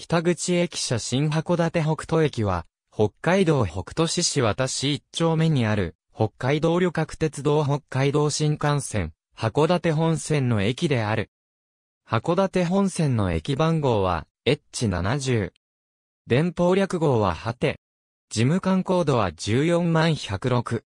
北口駅舎新函館北斗駅は、北海道北斗市市渡市一丁目にある、北海道旅客鉄道北海道新幹線、函館本線の駅である。函館本線の駅番号は、H70。電報略号は果て。事務官コードは14万106。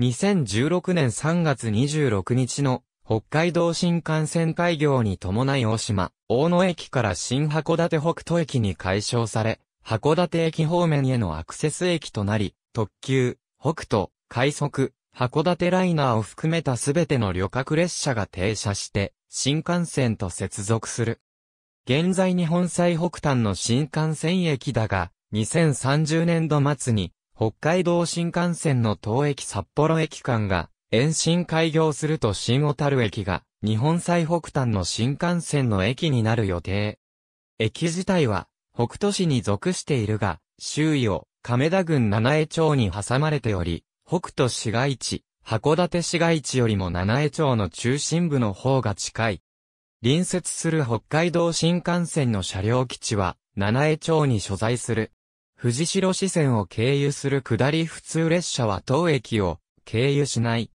2016年3月26日の北海道新幹線開業に伴い大島、大野駅から新函館北斗駅に解消され、函館駅方面へのアクセス駅となり、特急、北斗、快速、函館ライナーを含めたすべての旅客列車が停車して、新幹線と接続する。現在日本最北端の新幹線駅だが、2030年度末に、北海道新幹線の東駅札幌駅間が、延伸開業すると新小樽駅が日本最北端の新幹線の駅になる予定。駅自体は北都市に属しているが、周囲を亀田郡七重町に挟まれており、北斗市街地、函館市街地よりも七重町の中心部の方が近い。隣接する北海道新幹線の車両基地は七重町に所在する。藤代支線を経由する下り普通列車は当駅を経由しない。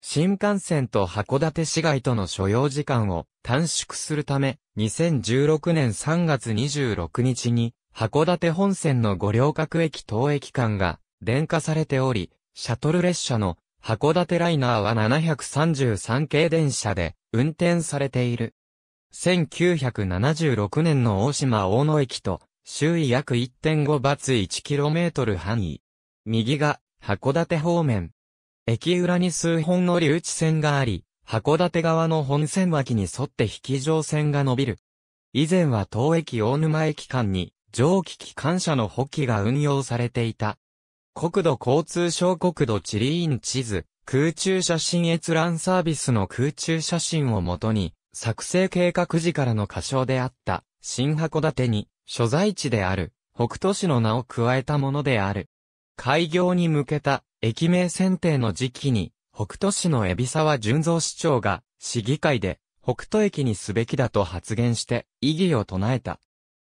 新幹線と函館市街との所要時間を短縮するため、2016年3月26日に、函館本線の五稜郭駅等駅間が電化されており、シャトル列車の函館ライナーは733系電車で運転されている。1976年の大島大野駅と周囲約1.5バツ 1km 範囲。右が函館方面、駅裏に数本の留置線があり、函館側の本線脇に沿って引き乗線が伸びる。以前は当駅大沼駅間に蒸気機関車の補給が運用されていた。国土交通省国土地理院地図、空中写真閲覧サービスの空中写真をもとに、作成計画時からの歌唱であった、新函館に、所在地である、北斗市の名を加えたものである。開業に向けた駅名選定の時期に、北斗市の海老沢純三市長が、市議会で、北斗駅にすべきだと発言して、異議を唱えた。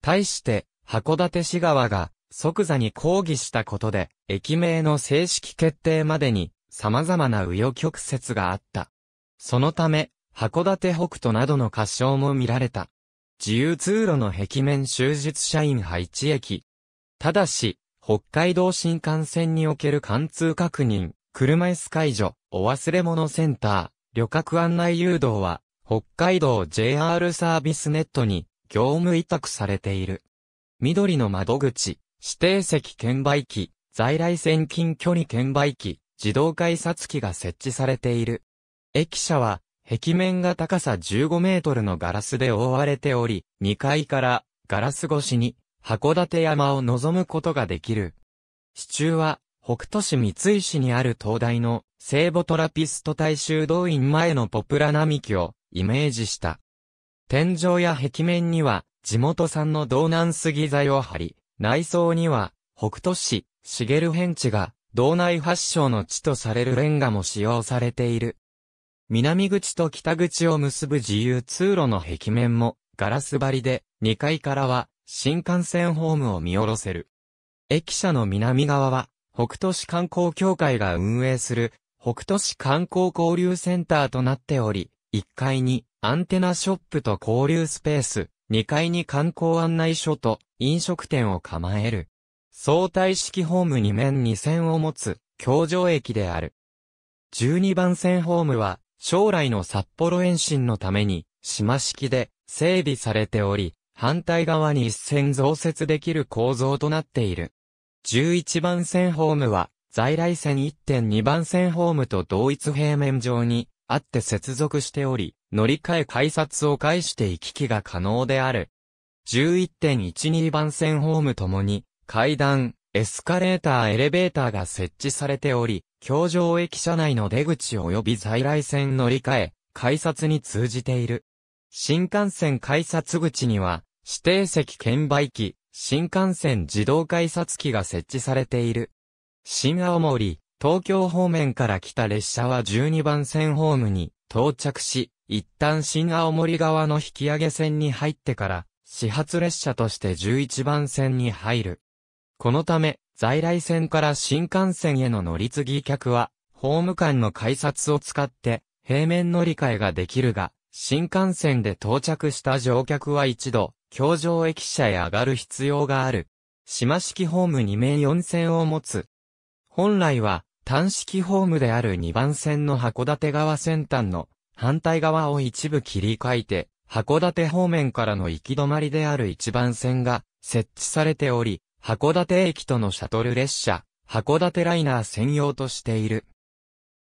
対して、函館市側が、即座に抗議したことで、駅名の正式決定までに、様々な右余曲折があった。そのため、函館北斗などの歌唱も見られた。自由通路の壁面終日社員配置駅。ただし、北海道新幹線における貫通確認、車椅子解除、お忘れ物センター、旅客案内誘導は、北海道 JR サービスネットに、業務委託されている。緑の窓口、指定席券売機、在来線近距離券売機、自動改札機が設置されている。駅舎は、壁面が高さ15メートルのガラスで覆われており、2階からガラス越しに函館山を望むことができる。支柱は、北斗市三井市にある灯台の聖母トラピスト大修道院前のポプラ並木をイメージした。天井や壁面には地元産の道南杉材を張り、内装には北斗市、茂変地が道内発祥の地とされるレンガも使用されている。南口と北口を結ぶ自由通路の壁面もガラス張りで2階からは新幹線ホームを見下ろせる。駅舎の南側は、北都市観光協会が運営する、北都市観光交流センターとなっており、1階にアンテナショップと交流スペース、2階に観光案内所と飲食店を構える。相対式ホーム2面2線を持つ、京上駅である。12番線ホームは、将来の札幌延伸のために、島式で整備されており、反対側に一線増設できる構造となっている。11番線ホームは、在来線1.2番線ホームと同一平面上にあって接続しており、乗り換え改札を介して行き来が可能である。11.12番線ホームともに、階段、エスカレーターエレベーターが設置されており、京上駅舎内の出口及び在来線乗り換え、改札に通じている。新幹線改札口には、指定席券売機、新幹線自動改札機が設置されている。新青森、東京方面から来た列車は12番線ホームに到着し、一旦新青森側の引き上げ線に入ってから、始発列車として11番線に入る。このため、在来線から新幹線への乗り継ぎ客は、ホーム間の改札を使って、平面乗り換えができるが、新幹線で到着した乗客は一度、橋上駅舎へ上がる必要がある。島式ホーム2面4線を持つ。本来は、単式ホームである2番線の函館側先端の反対側を一部切り替えて、函館方面からの行き止まりである1番線が設置されており、函館駅とのシャトル列車、函館ライナー専用としている。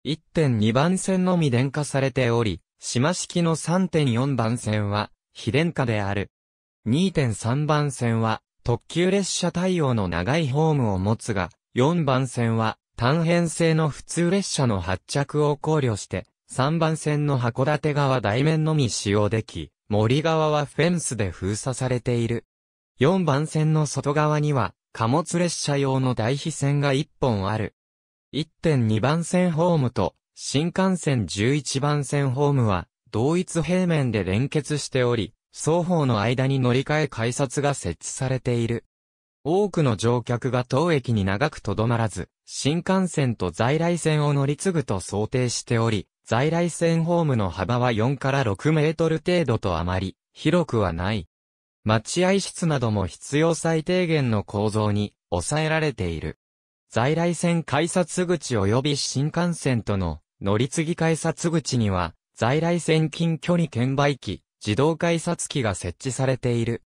1.2番線のみ電化されており、島式の3.4番線は、非電化である。2.3番線は、特急列車対応の長いホームを持つが、4番線は、単編成の普通列車の発着を考慮して、3番線の函館側台面のみ使用でき、森側はフェンスで封鎖されている。4番線の外側には、貨物列車用の台費線が1本ある。1.2番線ホームと新幹線11番線ホームは、同一平面で連結しており、双方の間に乗り換え改札が設置されている。多くの乗客が当駅に長くとどまらず、新幹線と在来線を乗り継ぐと想定しており、在来線ホームの幅は4から6メートル程度とあまり、広くはない。待合室なども必要最低限の構造に抑えられている。在来線改札口及び新幹線との乗り継ぎ改札口には、在来線近距離券売機、自動改札機が設置されている。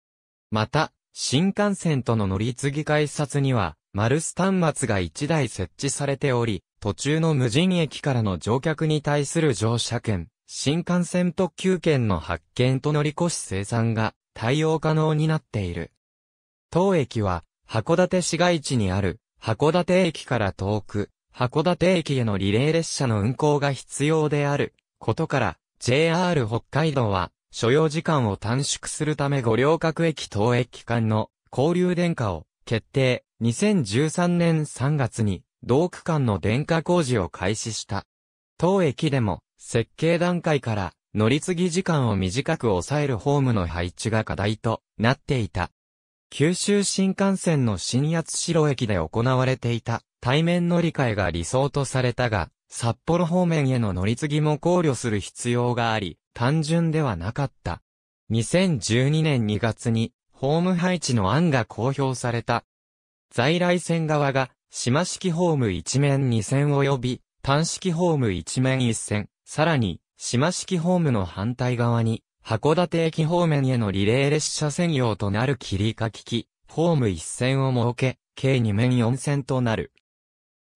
また、新幹線との乗り継ぎ改札には、マルス端末が1台設置されており、途中の無人駅からの乗客に対する乗車券、新幹線特急券の発券と乗り越し生産が対応可能になっている。当駅は、函館市街地にある、函館駅から遠く、函館駅へのリレー列車の運行が必要であることから、JR 北海道は、所要時間を短縮するため五稜郭駅等駅間の交流電化を決定。2013年3月に同区間の電化工事を開始した。当駅でも設計段階から乗り継ぎ時間を短く抑えるホームの配置が課題となっていた。九州新幹線の新八代駅で行われていた対面乗り換えが理想とされたが、札幌方面への乗り継ぎも考慮する必要があり、単純ではなかった。2012年2月に、ホーム配置の案が公表された。在来線側が、島式ホーム1面2線及び、単式ホーム1面1線、さらに、島式ホームの反対側に、函館駅方面へのリレー列車専用となる切り欠き機、ホーム1線を設け、計2面4線となる。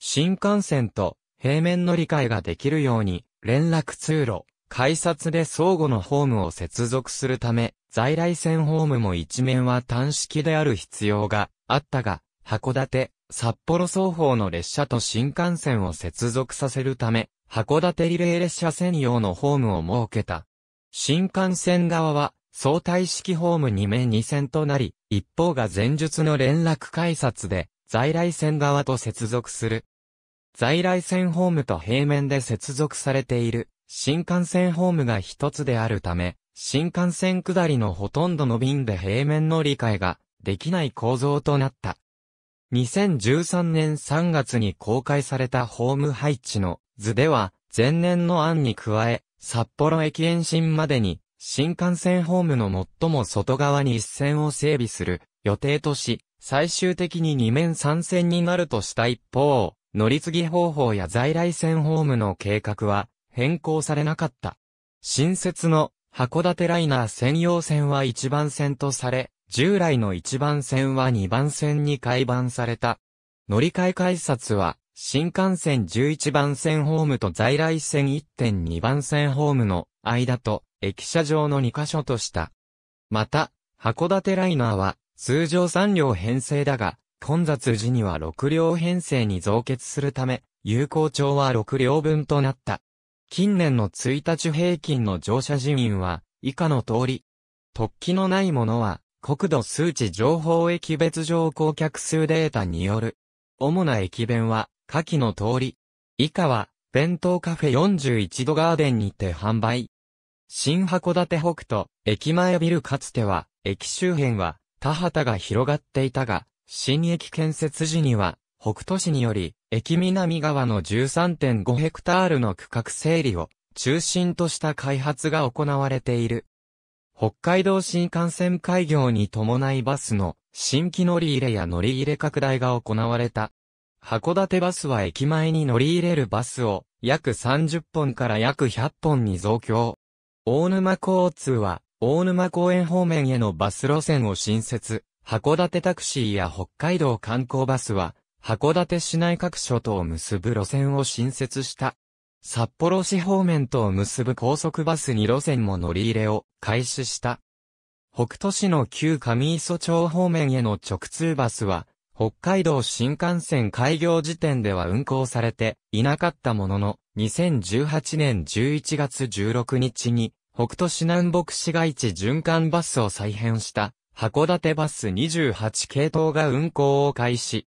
新幹線と平面乗り換えができるように、連絡通路、改札で相互のホームを接続するため、在来線ホームも一面は単式である必要があったが、函館、札幌双方の列車と新幹線を接続させるため、函館リレー列車専用のホームを設けた。新幹線側は相対式ホーム2面2線となり、一方が前述の連絡改札で在来線側と接続する在来線ホームと平面で接続されている新幹線ホームが一つであるため、新幹線下りのほとんどの便で平面の理解ができない構造となった。2013年3月に公開されたホーム配置の図では、前年の案に加え、札幌駅延伸までに、新幹線ホームの最も外側に一線を整備する予定とし、最終的に2面3線になるとした一方、乗り継ぎ方法や在来線ホームの計画は変更されなかった。新設の函館ライナー専用線は1番線とされ、従来の1番線は2番線に改版された。乗り換え改札は、新幹線11番線ホームと在来線1.2番線ホームの間と駅舎上の2カ所とした。また、函館ライナーは通常3両編成だが、混雑時には6両編成に増結するため、有効帳は6両分となった。近年の1日平均の乗車人員は、以下の通り。突起のないものは、国土数値情報駅別乗降客数データによる。主な駅弁は、下記の通り。以下は、弁当カフェ41度ガーデンにて販売。新函館北斗、駅前ビルかつては、駅周辺は、田畑が広がっていたが、新駅建設時には、北都市により、駅南側の13.5ヘクタールの区画整理を中心とした開発が行われている。北海道新幹線開業に伴いバスの新規乗り入れや乗り入れ拡大が行われた。函館バスは駅前に乗り入れるバスを約30本から約100本に増強。大沼交通は大沼公園方面へのバス路線を新設。函館タクシーや北海道観光バスは、函館市内各所とを結ぶ路線を新設した。札幌市方面とを結ぶ高速バス2路線も乗り入れを開始した。北斗市の旧上磯町方面への直通バスは、北海道新幹線開業時点では運行されていなかったものの、2018年11月16日に、北斗市南北市街地循環バスを再編した函館バス28系統が運行を開始。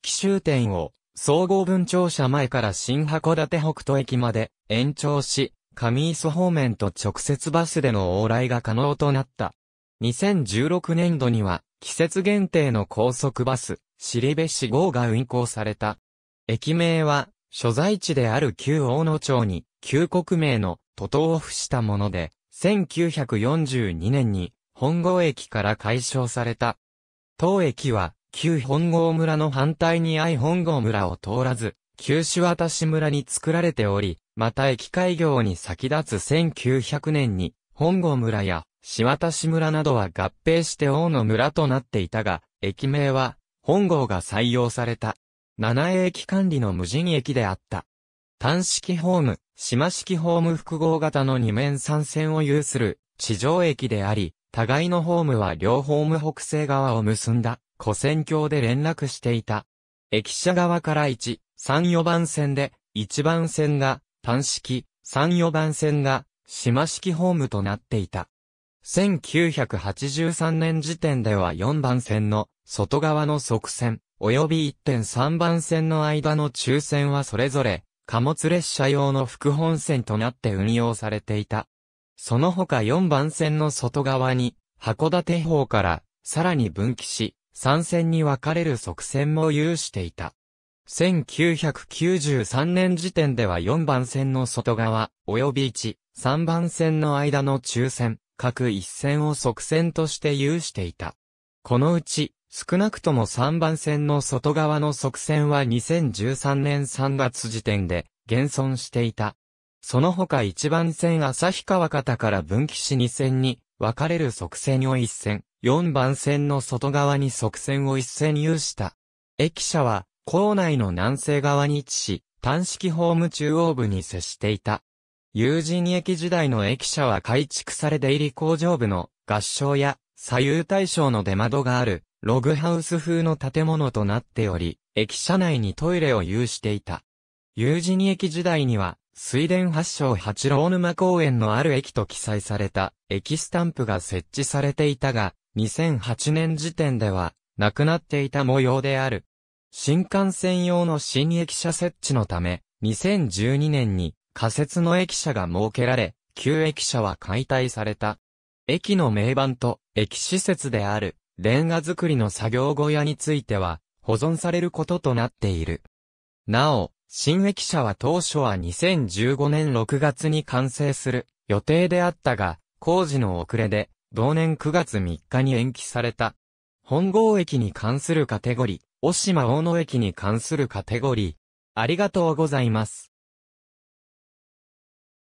奇襲点を総合分庁舎前から新函館北斗駅まで延長し、上磯方面と直接バスでの往来が可能となった。2016年度には季節限定の高速バス、しりべし号が運行された。駅名は、所在地である旧大野町に、旧国名の都東を付したもので、1942年に本郷駅から解消された。当駅は、旧本郷村の反対に愛本郷村を通らず、旧市渡し村に作られており、また駅開業に先立つ1900年に、本郷村や、市渡し村などは合併して王の村となっていたが、駅名は、本郷が採用された。七栄駅管理の無人駅であった。単式ホーム、島式ホーム複合型の二面三線を有する地上駅であり、互いのホームは両ホーム北西側を結んだ、古戦橋で連絡していた。駅舎側から1、3、4番線で、1番線が、単式、3、4番線が、島式ホームとなっていた。1983年時点では4番線の外側の側線、及び1.3番線の間の中線はそれぞれ、貨物列車用の副本線となって運用されていた。その他4番線の外側に、函館方からさらに分岐し、3線に分かれる側線も有していた。1993年時点では4番線の外側、及び1、3番線の間の中線、各1線を側線として有していた。このうち、少なくとも3番線の外側の側線は2013年3月時点で、現存していた。その他一番線旭川方から分岐し二線に分かれる側線を一線、四番線の外側に側線を一線有した。駅舎は構内の南西側に位置し、単式ホーム中央部に接していた。友人駅時代の駅舎は改築され出入り工場部の合唱や左右対称の出窓があるログハウス風の建物となっており、駅舎内にトイレを有していた。友人駅時代には水田発祥八郎沼公園のある駅と記載された駅スタンプが設置されていたが、2008年時点では、なくなっていた模様である。新幹線用の新駅舎設置のため、2012年に仮設の駅舎が設けられ、旧駅舎は解体された。駅の名板と駅施設であるレンガ作りの作業小屋については保存されることとなっている。なお、新駅舎は当初は2015年6月に完成する予定であったが、工事の遅れで、同年9月3日に延期された。本郷駅に関するカテゴリー、小島大野駅に関するカテゴリー。ありがとうございます。